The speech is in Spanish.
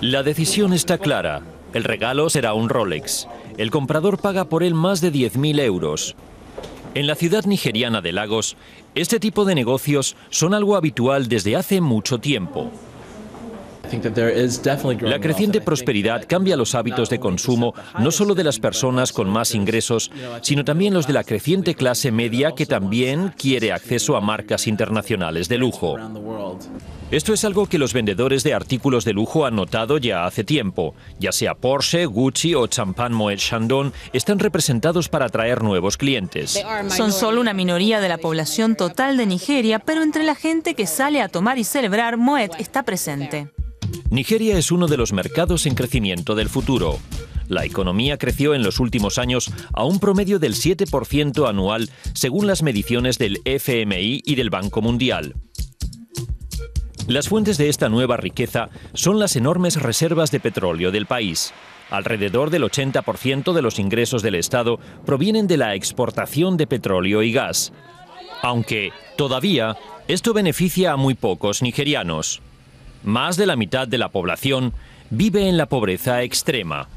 La decisión está clara. El regalo será un Rolex. El comprador paga por él más de 10.000 euros. En la ciudad nigeriana de Lagos, este tipo de negocios son algo habitual desde hace mucho tiempo. La creciente prosperidad cambia los hábitos de consumo no solo de las personas con más ingresos, sino también los de la creciente clase media que también quiere acceso a marcas internacionales de lujo. Esto es algo que los vendedores de artículos de lujo han notado ya hace tiempo. Ya sea Porsche, Gucci o Champagne Moet Chandon están representados para atraer nuevos clientes. Son solo una minoría de la población total de Nigeria, pero entre la gente que sale a tomar y celebrar, Moet está presente. Nigeria es uno de los mercados en crecimiento del futuro. La economía creció en los últimos años a un promedio del 7% anual, según las mediciones del FMI y del Banco Mundial. Las fuentes de esta nueva riqueza son las enormes reservas de petróleo del país. Alrededor del 80% de los ingresos del Estado provienen de la exportación de petróleo y gas. Aunque, todavía, esto beneficia a muy pocos nigerianos. Más de la mitad de la población vive en la pobreza extrema.